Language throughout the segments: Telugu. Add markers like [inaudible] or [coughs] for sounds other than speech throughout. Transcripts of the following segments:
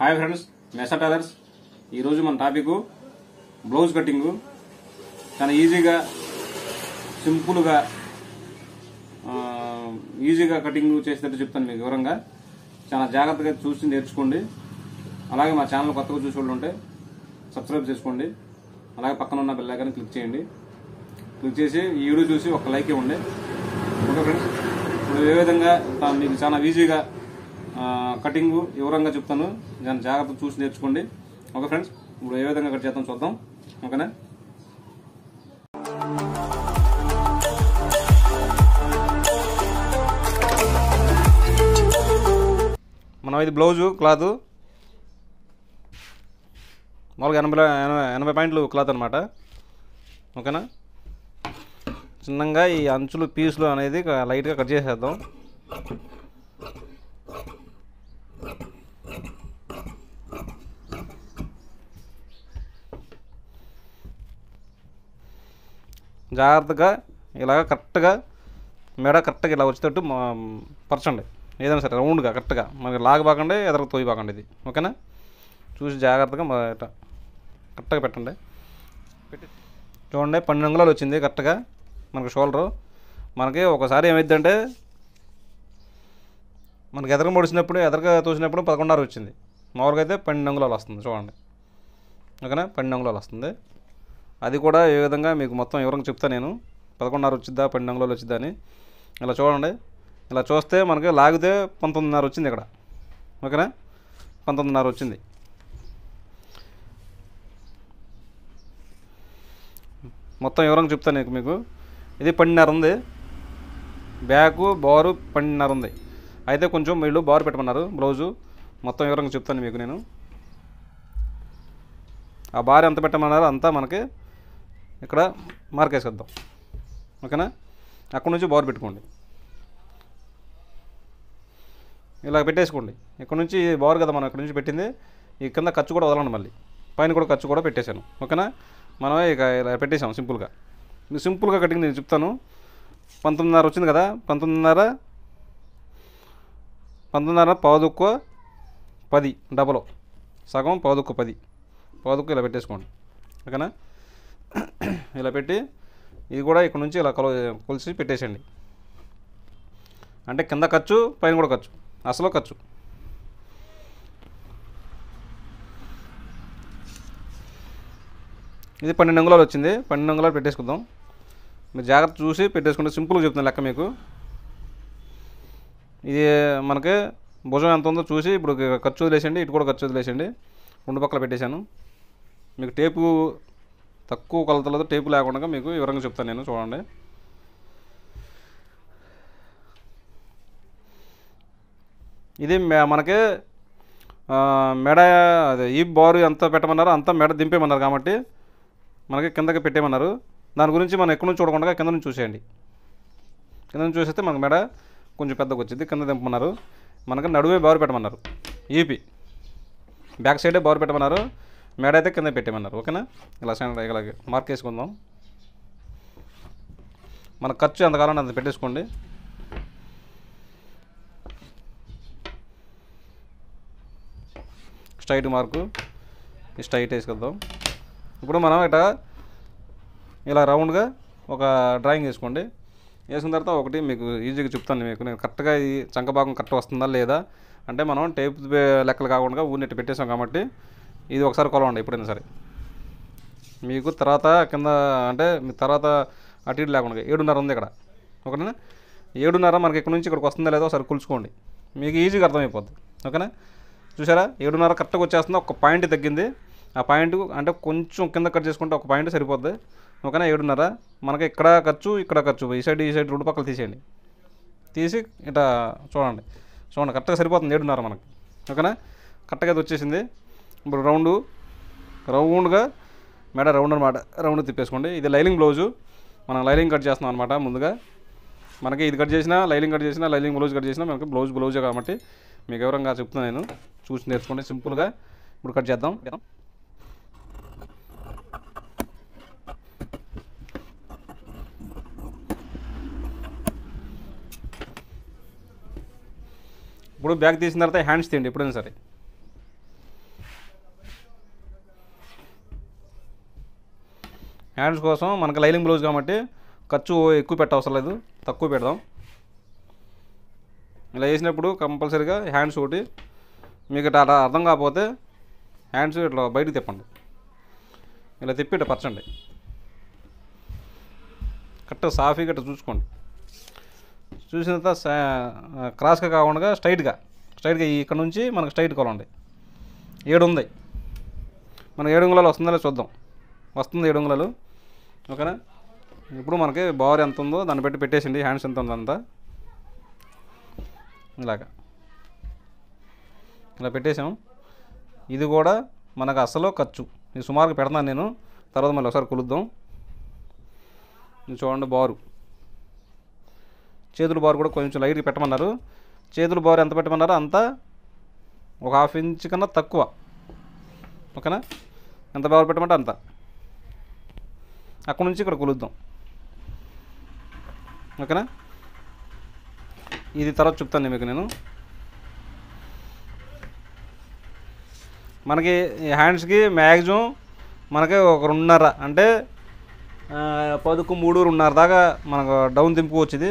హాయ్ ఫ్రెండ్స్ మెసట్ అదర్స్ ఈరోజు మన టాపిక్ బ్లౌజ్ కటింగ్ చాలా ఈజీగా సింపుల్గా ఈజీగా కటింగ్ చేసేటట్టు చెప్తాను మీకు వివరంగా చాలా జాగ్రత్తగా చూసి నేర్చుకోండి అలాగే మా ఛానల్ కొత్తగా చూసేవాళ్ళు ఉంటే సబ్స్క్రైబ్ చేసుకోండి అలాగే పక్కన ఉన్న బెల్లైకాన్ని క్లిక్ చేయండి క్లిక్ చేసి ఈ వీడియో చూసి ఒక లైక్ ఇవ్వండి ఓకే ఫ్రెండ్స్ ఇప్పుడు ఏ విధంగా మీకు చాలా ఈజీగా కటింగ్ వివరంగా చెప్తాను దాన్ని జాగ్రత్త చూసి నేర్చుకోండి ఓకే ఫ్రెండ్స్ ఇప్పుడు ఏ విధంగా కట్ చేద్దాం చూద్దాం ఓకేనా మనం ఇది బ్లౌజు క్లాత్ మామూలుగా ఎనభై ఎనభై పాయింట్లు క్లాత్ అనమాట ఓకేనా చిన్నగా ఈ అంచులు పీసులు అనేది లైట్గా కట్ చేసేద్దాం జాగ్రత్తగా ఇలాగ కరెక్ట్గా మెడ కరెక్ట్గా ఇలా వచ్చేటట్టు పరచండి ఏదైనా సరే రౌండ్గా కరెక్ట్గా మనకి లాగబాకండి ఎదర బాగండి ఇది ఓకేనా చూసి జాగ్రత్తగా కరెక్ట్గా పెట్టండి పెట్టి చూడండి పన్నెండు అంగుళాలు వచ్చింది కరెక్ట్గా మనకి షోల్డరు మనకి ఒకసారి ఏమైందంటే మనకి ఎదరగా ముడిచినప్పుడు ఎదరగా తోసినప్పుడు పదకొండున్నర వచ్చింది మామూలుగా అయితే పన్నెండు అంగుళాలు వస్తుంది చూడండి ఓకేనా పన్నెండు అంగుళాలు వస్తుంది అది కూడా ఏ విధంగా మీకు మొత్తం వివరంగా చెప్తాను నేను పదకొండున్నర వచ్చిద్దా అంగుళాలు వచ్చిద్దా అని ఇలా చూడండి ఇలా చూస్తే మనకి లాగితే పంతొమ్మిదిన్నర వచ్చింది ఇక్కడ ఓకేనా పంతొమ్మిదిన్నర వచ్చింది మొత్తం వివరంగా చెప్తాను నీకు మీకు ఇది పన్నెండున్నర ఉంది బ్యాగు బారు పన్నెండున్నర ఉంది అయితే కొంచెం వీళ్ళు బారు పెట్టమన్నారు బ్లౌజు మొత్తం వివరంగా చెప్తాను మీకు నేను ఆ బార్ ఎంత పెట్టమన్నారో అంతా మనకి ఇక్కడ మార్క్ వేసేద్దాం ఓకేనా అక్కడ నుంచి బోర్ పెట్టుకోండి ఇలా పెట్టేసుకోండి ఇక్కడ నుంచి బోర్ కదా మనం ఇక్కడ నుంచి పెట్టింది ఈ కింద ఖర్చు కూడా వదలండి మళ్ళీ పైన కూడా ఖర్చు కూడా పెట్టేశాను ఓకేనా మనం ఇక ఇలా పెట్టేశాము సింపుల్గా సింపుల్గా కటింగ్ నేను చెప్తాను పంతొమ్మిదిన్నర వచ్చింది కదా పంతొమ్మిదిన్నర పంతొమ్మిదిన్నర పావుదుక్కు పది డబలో సగం పావుదుక్కు పది పావుదుక్కు ఇలా పెట్టేసుకోండి ఓకేనా [coughs] ఇలా పెట్టి ఇది కూడా ఇక్కడ నుంచి ఇలా కొల కొలిసి పెట్టేసేయండి అంటే కింద ఖర్చు పైన కూడా ఖర్చు అసలు ఖర్చు ఇది పన్నెండు అంగుళాలు వచ్చింది పన్నెండు అంగుళాలు పెట్టేసుకుందాం మీరు జాగ్రత్త చూసి పెట్టేసుకుంటే సింపుల్గా చెప్తుంది లెక్క మీకు ఇది మనకి భుజం ఎంత ఉందో చూసి ఇప్పుడు ఖర్చు వదిలేసండి ఇటు కూడా ఖర్చు వదిలేసండి రెండు పక్కల పెట్టేశాను మీకు టేపు తక్కువ కొలతలతో టేపు లేకుండా మీకు వివరంగా చెప్తాను నేను చూడండి ఇది మనకి మెడ అదే ఈ బారు ఎంత పెట్టమన్నారో అంత మెడ దింపేమన్నారు కాబట్టి మనకి కిందకి పెట్టేమన్నారు దాని గురించి మనం ఎక్కడి నుంచి చూడకుండా కింద నుంచి చూసేయండి కింద నుంచి చూసేస్తే మనకు మెడ కొంచెం పెద్దగా వచ్చింది కింద దింపమన్నారు మనకి నడువే బారు పెట్టమన్నారు ఈపీ బ్యాక్ సైడే బారు పెట్టమన్నారు మేడ అయితే కింద పెట్టేమన్నారు ఓకేనా ఇలా సెంటర్ ఇలా మార్క్ వేసుకుందాం మన ఖర్చు ఎంత కాలం అంత పెట్టేసుకోండి స్ట్రైట్ మార్కు స్ట్రైట్ వేసుకుందాం ఇప్పుడు మనం ఇట ఇలా రౌండ్గా ఒక డ్రాయింగ్ వేసుకోండి వేసుకున్న తర్వాత ఒకటి మీకు ఈజీగా చెప్తాను మీకు నేను కరెక్ట్గా ఈ చంకభాగం కరెక్ట్ వస్తుందా లేదా అంటే మనం టేప్ లెక్కలు కాకుండా ఊరినట్టు పెట్టేసాం కాబట్టి ఇది ఒకసారి కొలవండి ఎప్పుడైనా సరే మీకు తర్వాత కింద అంటే మీ తర్వాత అటు ఇటు లేకుండా ఏడున్నర ఉంది ఇక్కడ ఓకేనా ఏడున్నర మనకి ఇక్కడ నుంచి ఇక్కడికి వస్తుందా లేదో ఒకసారి కూల్చుకోండి మీకు ఈజీగా అర్థమైపోద్ది ఓకేనా చూసారా ఏడున్నర కరెక్ట్గా వచ్చేస్తుంది ఒక పాయింట్ తగ్గింది ఆ పాయింట్ అంటే కొంచెం కింద కట్ చేసుకుంటే ఒక పాయింట్ సరిపోద్ది ఓకేనా ఏడున్నర మనకి ఇక్కడ ఖర్చు ఇక్కడ ఖర్చు ఈ సైడ్ ఈ సైడ్ రెండు పక్కలు తీసేయండి తీసి ఇట చూడండి చూడండి కరెక్ట్గా సరిపోతుంది ఏడున్నర మనకి ఓకేనా కరెక్ట్గా అది వచ్చేసింది ఇప్పుడు రౌండ్ రౌండ్గా మేడ రౌండ్ అనమాట రౌండ్ తిప్పేసుకోండి ఇది లైలింగ్ బ్లౌజు మనం లైలింగ్ కట్ చేస్తున్నాం అనమాట ముందుగా మనకి ఇది కట్ చేసినా లైలింగ్ కట్ చేసినా లైలింగ్ బ్లౌజ్ కట్ చేసినా మనకి బ్లౌజ్ బ్లౌజే కాబట్టి మీకు వివరంగా చెప్తున్నాను నేను చూసి నేర్చుకోండి సింపుల్గా ఇప్పుడు కట్ చేద్దాం ఇప్పుడు బ్యాగ్ తీసిన తర్వాత హ్యాండ్స్ తీయండి ఎప్పుడైనా సరే హ్యాండ్స్ కోసం మనకు లైలింగ్ బ్లౌజ్ కాబట్టి ఖర్చు ఎక్కువ పెట్టవసరం లేదు తక్కువ పెడదాం ఇలా వేసినప్పుడు కంపల్సరీగా హ్యాండ్స్ ఒకటి మీకు అలా అర్థం కాకపోతే హ్యాండ్స్ ఇట్లా బయటకు తిప్పండి ఇలా తిప్పి ఇట్లా పరచండి కరెక్ట్ సాఫీ గట్ట చూసుకోండి చూసిన తర్వాత క్రాస్గా కాకుండా స్ట్రైట్గా స్ట్రైట్గా ఇక్కడ నుంచి మనకు స్ట్రైట్ కొలండి ఏడు ఉంది మనకు ఏడు వస్తుందో చూద్దాం వస్తుంది ఏడు ఓకేనా ఇప్పుడు మనకి బార్ ఎంత ఉందో దాన్ని బట్టి పెట్టేసింది హ్యాండ్స్ ఎంత ఉందంతా ఇలాగ ఇలా పెట్టేసాము ఇది కూడా మనకు అసలు ఖర్చు ఇది సుమారుగా పెడతాను నేను తర్వాత మళ్ళీ ఒకసారి కులుద్దాం చూడండి బారు చేతులు బారు కూడా కొంచెం లైట్గా పెట్టమన్నారు చేతులు బారు ఎంత పెట్టమన్నారు అంత ఒక హాఫ్ ఇంచ్ కన్నా తక్కువ ఓకేనా ఎంత బాగా పెట్టమంటే అంత అక్కడ నుంచి ఇక్కడ కొలుద్దాం ఓకేనా ఇది తర్వాత చెప్తాను మీకు నేను మనకి హ్యాండ్స్కి మ్యాక్సిమం మనకి ఒక రెండున్నర అంటే పదుకు మూడు రెండున్నర దాకా మనకు డౌన్ దింపు వచ్చింది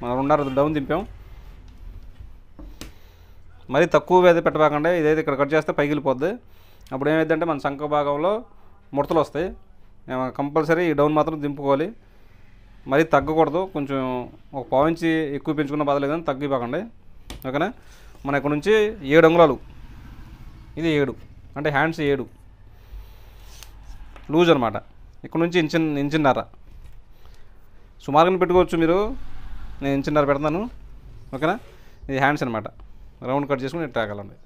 మనం రెండున్నర డౌన్ దింపాం మరీ తక్కువ అయితే పెట్టబాకండి ఇదైతే ఇక్కడ కట్ చేస్తే పైకి వెళ్ళిపోద్ది అప్పుడు ఏమైందంటే మన శంఖ భాగంలో ముడతలు వస్తాయి కంపల్సరీ ఈ డౌన్ మాత్రం దింపుకోవాలి మరీ తగ్గకూడదు కొంచెం ఒక పావించి ఎక్కువ పెంచుకున్న బాధ లేదని తగ్గిపోకండి ఓకేనా మన ఇక్కడ నుంచి ఏడు అంగుళాలు ఇది ఏడు అంటే హ్యాండ్స్ ఏడు లూజ్ అనమాట ఇక్కడ నుంచి ఇంచిన్ ఇంచిన్నర సుమారుగా పెట్టుకోవచ్చు మీరు నేను ఇంచిన్నర పెడతాను ఓకేనా ఇది హ్యాండ్స్ అనమాట రౌండ్ కట్ చేసుకుని ఇట్టాగలండి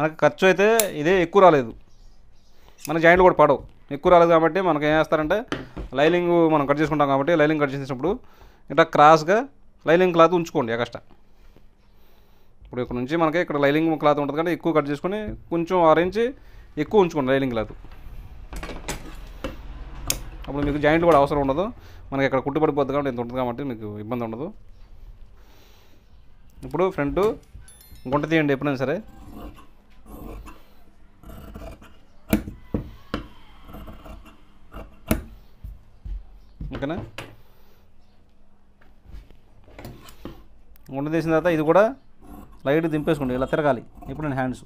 మనకు ఖర్చు అయితే ఇదే ఎక్కువ రాలేదు మన జాయింట్లు కూడా పడవు ఎక్కువ రాలేదు కాబట్టి మనకు ఏం చేస్తారంటే లైలింగ్ మనం కట్ చేసుకుంటాం కాబట్టి లైలింగ్ కట్ చేసినప్పుడు ఇట్లా క్రాస్గా లైలింగ్ క్లాత్ ఉంచుకోండి ఎక్స్ట్రా ఇప్పుడు ఇక్కడ నుంచి మనకి ఇక్కడ లైలింగ్ క్లాత్ ఉంటుంది కానీ ఎక్కువ కట్ చేసుకొని కొంచెం ఆరెంజ్ ఎక్కువ ఉంచుకోండి లైలింగ్ క్లాత్ అప్పుడు మీకు జాయింట్ కూడా అవసరం ఉండదు మనకి ఇక్కడ కుట్టుబడిపోద్ది కాబట్టి ఇంత ఉంటుంది కాబట్టి మీకు ఇబ్బంది ఉండదు ఇప్పుడు ఫ్రంట్ గుంట తీయండి ఎప్పుడైనా సరే ఓకేనా ఉండ తీసిన తర్వాత ఇది కూడా లైట్ దింపేసుకోండి ఇలా తిరగాలి ఇప్పుడు నేను హ్యాండ్స్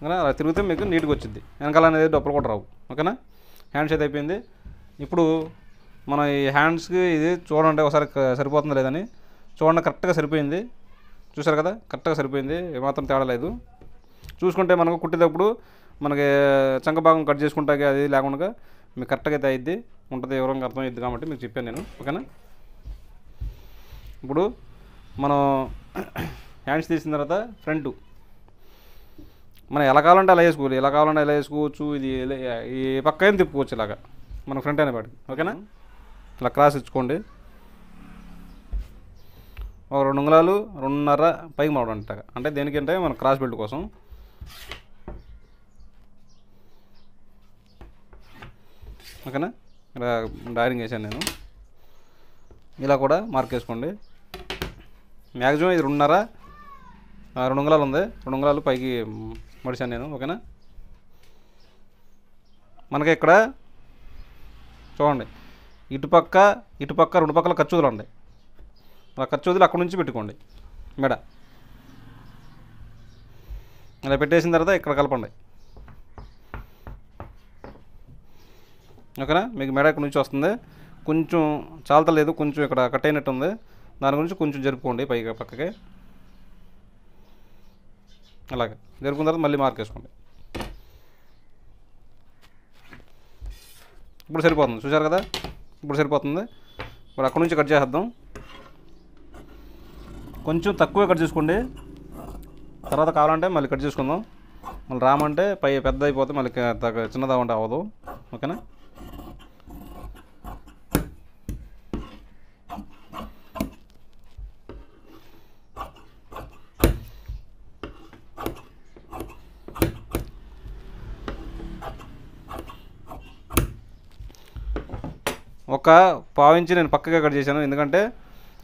ఓకేనా అలా తిరిగితే మీకు నీట్గా వచ్చింది వెనకాల అనేది డొప్పలు కూడా రావు ఓకేనా హ్యాండ్స్ అయితే అయిపోయింది ఇప్పుడు మన ఈ హ్యాండ్స్కి ఇది చూడండి ఒకసారి సరిపోతుంది లేదని చూడండి కరెక్ట్గా సరిపోయింది చూసారు కదా కరెక్ట్గా సరిపోయింది ఏమాత్రం తేడా లేదు చూసుకుంటే మనకు కుట్టేటప్పుడు మనకి చంక భాగం కట్ చేసుకుంటాకి అది లేకుండా మీకు కరెక్ట్గా అయితే అయింది ఉంటుంది వివరంగా అవుతుంది కాబట్టి మీకు చెప్పాను నేను ఓకేనా ఇప్పుడు మనం హ్యాండ్స్ తీసిన తర్వాత ఫ్రంట్ మనం ఎలా కావాలంటే అలా వేసుకోవాలి ఎలా కావాలంటే ఎలా వేసుకోవచ్చు ఇది ఏ పక్క అయినా తిప్పుకోవచ్చు ఇలాగా మన ఫ్రంట్ అయిన వాటికి ఓకేనా ఇలా క్రాస్ ఇచ్చుకోండి ఒక రెండు ఉంగరాలు రెండున్నర పైకి మడవంట అంటే దేనికంటే మన క్రాస్ బెల్ట్ కోసం ఓకేనా ఇలా డ్రాయింగ్ వేసాను నేను ఇలా కూడా మార్క్ వేసుకోండి మ్యాక్సిమం ఇది రెండున్నర రెండు ఉంగలాలు ఉంది రెండు ఉంగలాలు పైకి మడిచాను నేను ఓకేనా మనకి ఇక్కడ చూడండి ఇటుపక్క ఇటుపక్క రెండు పక్కల ఖర్చు వదలండి అలా ఖర్చు వదిలి అక్కడి నుంచి పెట్టుకోండి మెడ ఇలా పెట్టేసిన తర్వాత ఇక్కడ కలపండి ఓకేనా మీకు మెడ నుంచి వస్తుంది కొంచెం చాలతలేదు కొంచెం ఇక్కడ కట్ అయినట్టు ఉంది దాని గురించి కొంచెం జరుపుకోండి పైగా పక్కకి అలాగే జరుపుకున్న తర్వాత మళ్ళీ మార్క్ వేసుకోండి ఇప్పుడు సరిపోతుంది చూసారు కదా ఇప్పుడు సరిపోతుంది ఇప్పుడు అక్కడ నుంచి కట్ చేసేద్దాం కొంచెం తక్కువే కట్ చేసుకోండి తర్వాత కావాలంటే మళ్ళీ కట్ చేసుకుందాం మళ్ళీ రామంటే పై పెద్ద అయిపోతే మళ్ళీ ఉంటే అవ్వదు ఓకేనా ఒక పావించి నేను పక్కగా కట్ చేశాను ఎందుకంటే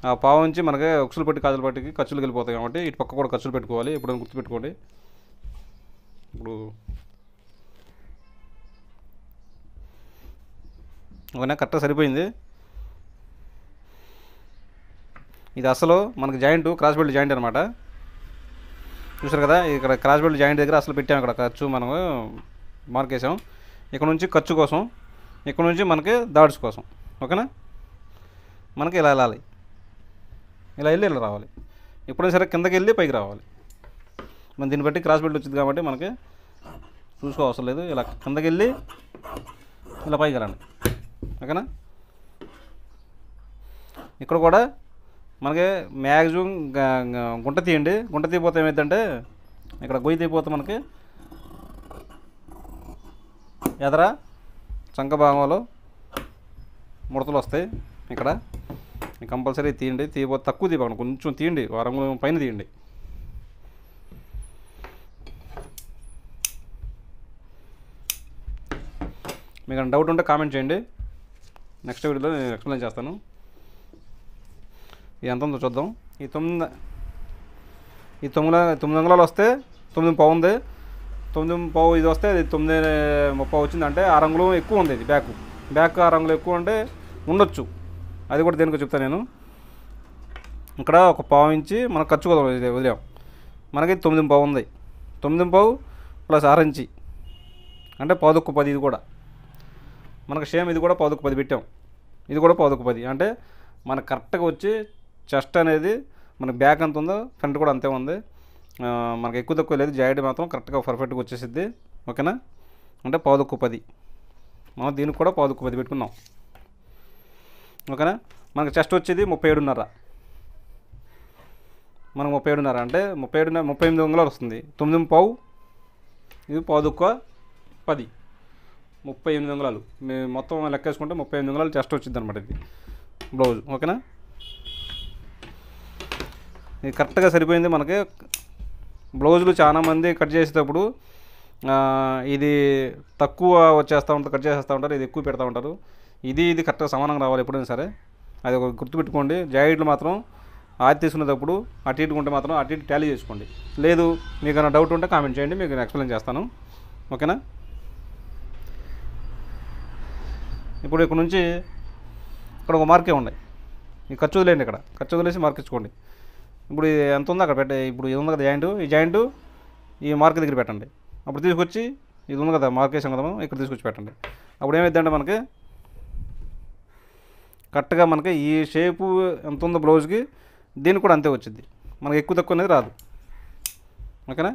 ఆ పావించి మనకి ఒక్కసలు పెట్టి కాజలు పట్టికి ఖర్చులు వెళ్ళిపోతాయి కాబట్టి ఇటు పక్క కూడా ఖర్చులు పెట్టుకోవాలి ఇప్పుడు గుర్తుపెట్టుకోండి ఇప్పుడు ఒకనా కరెక్ట్గా సరిపోయింది ఇది అసలు మనకి జాయింట్ క్రాస్ బెల్ట్ జాయింట్ అనమాట చూసారు కదా ఇక్కడ క్రాస్ బెల్ట్ జాయింట్ దగ్గర అసలు పెట్టాము ఇక్కడ ఖర్చు మనం మార్కేసాం ఇక్కడ నుంచి ఖర్చు కోసం ఇక్కడ నుంచి మనకి దాడ్స్ కోసం ఓకేనా మనకి ఇలా వెళ్ళాలి ఇలా వెళ్ళి ఇలా రావాలి ఎప్పుడైనా సరే కిందకి వెళ్ళి పైకి రావాలి మనం దీన్ని బట్టి క్రాస్ బెల్ట్ వచ్చింది కాబట్టి మనకి చూసుకో అవసరం లేదు ఇలా కిందకి వెళ్ళి ఇలా పైకి రండి ఓకేనా ఇక్కడ కూడా మనకి మ్యాక్సిమం గుంట తీయండి గుంట తీయపోతే ఏమైందంటే ఇక్కడ గొయ్యి తీయపోతే మనకి ఎదరా చంక భాగంలో ముడతలు వస్తాయి ఇక్కడ కంపల్సరీ తీయండి తీయబో తక్కువ తీపండి కొంచెం తీయండి వారం పైన తీయండి మీకు డౌట్ ఉంటే కామెంట్ చేయండి నెక్స్ట్ వీడియోలో నేను ఎక్స్ప్లెయిన్ చేస్తాను ఇది ఎంత ఉందో చూద్దాం ఈ తొమ్మిది ఈ తొమ్మిది తొమ్మిది అంగుళాలు వస్తే తొమ్మిది పావు ఉంది తొమ్మిది పావు ఇది వస్తే అది తొమ్మిది ముప్పై వచ్చిందంటే అంటే ఆరు అంగుళం ఎక్కువ ఉంది ఇది బ్యాక్ బ్యాక్ రంగులు ఎక్కువ ఉంటే ఉండొచ్చు అది కూడా దేనికో చెప్తాను నేను ఇక్కడ ఒక పావు ఇంచి మనం ఖర్చు కదా వదిలేం మనకి తొమ్మిది పావు ఉంది తొమ్మిది పావు ప్లస్ ఆరు ఇంచి అంటే పాదుకు పది ఇది కూడా మనకు షేమ్ ఇది కూడా పాదుకు పది పెట్టాం ఇది కూడా పాదుకు పది అంటే మనకు కరెక్ట్గా వచ్చి చెస్ట్ అనేది మనకు బ్యాక్ అంత ఉందో ఫ్రంట్ కూడా అంతే ఉంది మనకు ఎక్కువ తక్కువ లేదు జాయిడ్ మాత్రం కరెక్ట్గా పర్ఫెక్ట్గా వచ్చేసిద్ది ఓకేనా అంటే పాదుకు పది మనం దీనికి కూడా పాదు పది పెట్టుకున్నాం ఓకేనా మనకు చెస్ట్ వచ్చేది ముప్పై ఏడున్నర మనకు ముప్పై ఏడున్నర అంటే ముప్పై ఏడున్నర ముప్పై ఎనిమిది వందలు వస్తుంది తొమ్మిది పావు ఇది పాదుక్క పది ముప్పై ఎనిమిది వందలు మేము మొత్తం లెక్కేసుకుంటే ముప్పై ఎనిమిది వందలు చెస్ట్ వచ్చింది అనమాట ఇది బ్లౌజ్ ఓకేనా ఇది కరెక్ట్గా సరిపోయింది మనకి బ్లౌజులు చాలామంది కట్ చేసేటప్పుడు ఇది తక్కువ వచ్చేస్తూ ఉంటుంది కట్ చేసేస్తూ ఉంటారు ఇది ఎక్కువ పెడతా ఉంటారు ఇది ఇది కరెక్ట్గా సమానంగా రావాలి ఎప్పుడైనా సరే అది ఒక గుర్తుపెట్టుకోండి జాయిడ్లు మాత్రం ఆది తీసుకునేటప్పుడు అటు ఇటు ఉంటే మాత్రం అటు ఇటు ట్యాలీ చేసుకోండి లేదు మీకు ఏమైనా డౌట్ ఉంటే కామెంట్ చేయండి మీకు నేను ఎక్స్ప్లెయిన్ చేస్తాను ఓకేనా ఇప్పుడు ఇక్కడ నుంచి ఇక్కడ ఒక మార్కే ఉన్నాయి ఈ ఖర్చు వదిలేండి ఇక్కడ ఖర్చు వదిలేసి మార్క్ ఇచ్చుకోండి ఇప్పుడు ఎంత ఉందో అక్కడ పెట్టే ఇప్పుడు ఇది ఉంది కదా జాయింట్ ఈ జాయింట్ ఈ మార్క్ దగ్గర పెట్టండి అప్పుడు తీసుకొచ్చి ఇది ఉంది కదా మార్కేషన్ కదా మనం ఇక్కడ తీసుకొచ్చి పెట్టండి అప్పుడు అంటే మనకి కరెక్ట్గా మనకి ఈ షేపు ఎంత ఉందో బ్లౌజ్కి దీనికి కూడా అంతే వచ్చింది మనకి ఎక్కువ తక్కువ అనేది రాదు ఓకేనా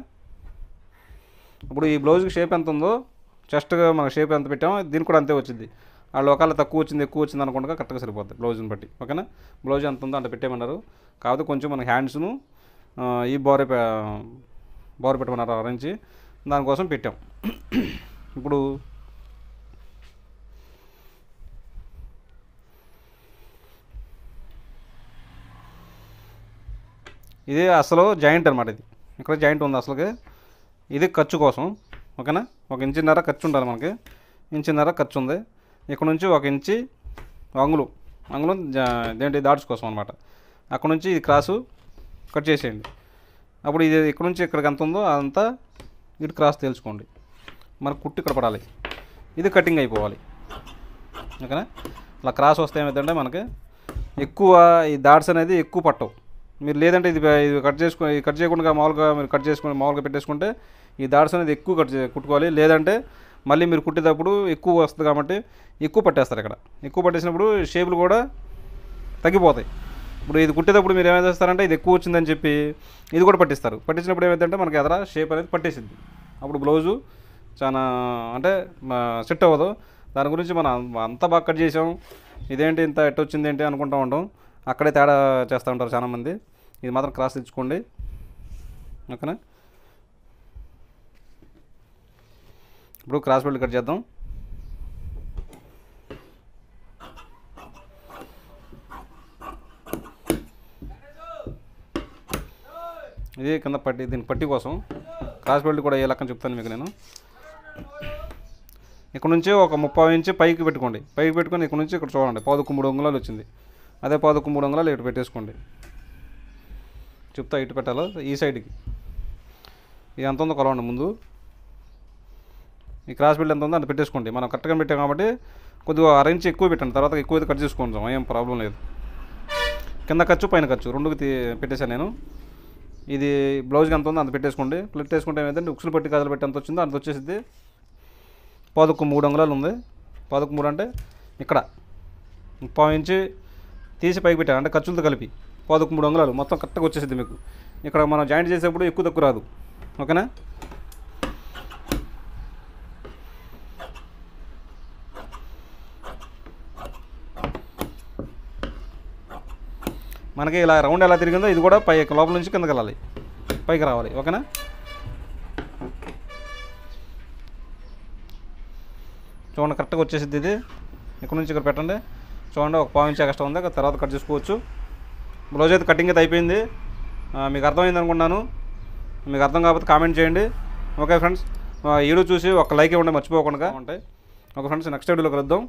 ఇప్పుడు ఈ బ్లౌజ్కి షేప్ ఎంత ఉందో చెస్ట్గా మనకు షేప్ ఎంత పెట్టామో దీనికి కూడా అంతే వచ్చింది వాళ్ళు ఒకవేళ తక్కువ వచ్చింది ఎక్కువ వచ్చింది అనుకుంటే కరెక్ట్గా సరిపోద్ది బ్లౌజ్ని బట్టి ఓకేనా బ్లౌజ్ ఎంత ఉందో అంత పెట్టేమన్నారు కాకపోతే కొంచెం మన హ్యాండ్స్ను ఈ బోర్ బోర్ పెట్టమన్నారు అరేంజ్ దానికోసం పెట్టాం ఇప్పుడు ఇది అసలు జాయింట్ అనమాట ఇది ఇక్కడ జాయింట్ ఉంది అసలుకి ఇది ఖర్చు కోసం ఓకేనా ఒక ఇంచిన్నర ఖర్చు ఉండాలి మనకి ఇంచిన్నర ఖర్చు ఉంది ఇక్కడ నుంచి ఒక ఇంచి అంగులు అంగులు దేంటి దాట్స్ కోసం అనమాట అక్కడ నుంచి ఇది క్రాసు కట్ చేసేయండి అప్పుడు ఇది ఇక్కడ నుంచి ఇక్కడికి ఎంత ఉందో అదంతా ఇటు క్రాస్ తేల్చుకోండి మన కుట్టు ఇక్కడ పడాలి ఇది కటింగ్ అయిపోవాలి ఓకేనా అలా క్రాస్ వస్తే ఏమైందంటే మనకి ఎక్కువ ఈ దాట్స్ అనేది ఎక్కువ పట్టవు మీరు లేదంటే ఇది ఇది కట్ ఇది కట్ చేయకుండా మామూలుగా మీరు కట్ చేసుకుని మామూలుగా పెట్టేసుకుంటే ఈ దాట్స్ అనేది ఎక్కువ కట్ కుట్టుకోవాలి లేదంటే మళ్ళీ మీరు కుట్టేటప్పుడు ఎక్కువ వస్తుంది కాబట్టి ఎక్కువ పట్టేస్తారు ఇక్కడ ఎక్కువ పట్టేసినప్పుడు షేపులు కూడా తగ్గిపోతాయి ఇప్పుడు ఇది కుట్టేటప్పుడు మీరు ఏమైనా చేస్తారంటే ఇది ఎక్కువ వచ్చిందని చెప్పి ఇది కూడా పట్టిస్తారు పట్టించినప్పుడు ఏమైందంటే మనకి ఎదర షేప్ అనేది పట్టేసింది అప్పుడు బ్లౌజు చాలా అంటే సెట్ అవ్వదు దాని గురించి మనం అంతా బాగా కట్ చేసాం ఇదేంటి ఇంత ఎట్ట వచ్చింది ఏంటి అనుకుంటూ ఉంటాం అక్కడే తేడా చేస్తూ ఉంటారు చాలామంది ఇది మాత్రం క్రాస్ తెచ్చుకోండి ఓకేనా ఇప్పుడు క్రాస్ బెల్ట్ కట్ చేద్దాం ఇది కింద పట్టి దీని పట్టి కోసం క్రాస్ బెల్ట్ కూడా ఏ లెక్కన చెప్తాను మీకు నేను ఇక్కడ నుంచి ఒక ముప్పై ఇంచు పైకి పెట్టుకోండి పైకి పెట్టుకొని ఇక్కడ నుంచి ఇక్కడ చూడండి పాదుకు మూడు అంగుళాలు వచ్చింది అదే పాదుకు మూడు అంగుళాలు ఇటు పెట్టేసుకోండి చెప్తా ఇటు పెట్టాలో ఈ సైడ్కి ఇది ఎంత ఉందో కొలవండి ముందు ఈ క్రాస్ బెల్ట్ ఎంత ఉందో అంత పెట్టేసుకోండి మనం కరెక్ట్గా పెట్టాం కాబట్టి కొద్దిగా అరేంజ్ ఎక్కువ పెట్టండి తర్వాత ఎక్కువ అయితే కట్ చేసుకుంటాం ఏం ప్రాబ్లం లేదు కింద ఖర్చు పైన ఖర్చు రెండుకి పెట్టేశాను నేను ఇది బ్లౌజ్కి ఎంత ఉందో అంత పెట్టేసుకోండి పెట్టేసుకుంటే ఏమైందంటే ఉక్సులు పెట్టి కథలు పెట్టి ఎంత వచ్చిందో అంత వచ్చేసింది పదకొండు మూడు అంగుళాలు ఉంది పదకొండు మూడు అంటే ఇక్కడ ముప్పై ఇంచి తీసి పైకి పెట్టాను అంటే ఖర్చులతో కలిపి పదకొండు మూడు అంగుళాలు మొత్తం కరెక్ట్గా వచ్చేసింది మీకు ఇక్కడ మనం జాయింట్ చేసేప్పుడు ఎక్కువ తక్కువ రాదు ఓకేనా మనకి ఇలా రౌండ్ ఎలా తిరిగిందో ఇది కూడా పై లోపల నుంచి కిందకి వెళ్ళాలి పైకి రావాలి ఓకేనా చూడండి కరెక్ట్గా వచ్చేసిద్ది ఇది ఇక్కడ నుంచి ఇక్కడ పెట్టండి చూడండి ఒక పావు ఇంచే కష్టం ఉంది తర్వాత కట్ చేసుకోవచ్చు బ్లౌజ్ అయితే కటింగ్ అయితే అయిపోయింది మీకు అర్థమైంది అనుకున్నాను మీకు అర్థం కాకపోతే కామెంట్ చేయండి ఓకే ఫ్రెండ్స్ వీడియో చూసి ఒక లైక్ ఇవ్వండి మర్చిపోకుండా ఉంటాయి ఓకే ఫ్రెండ్స్ నెక్స్ట్ వీడియోలో కలుద్దాం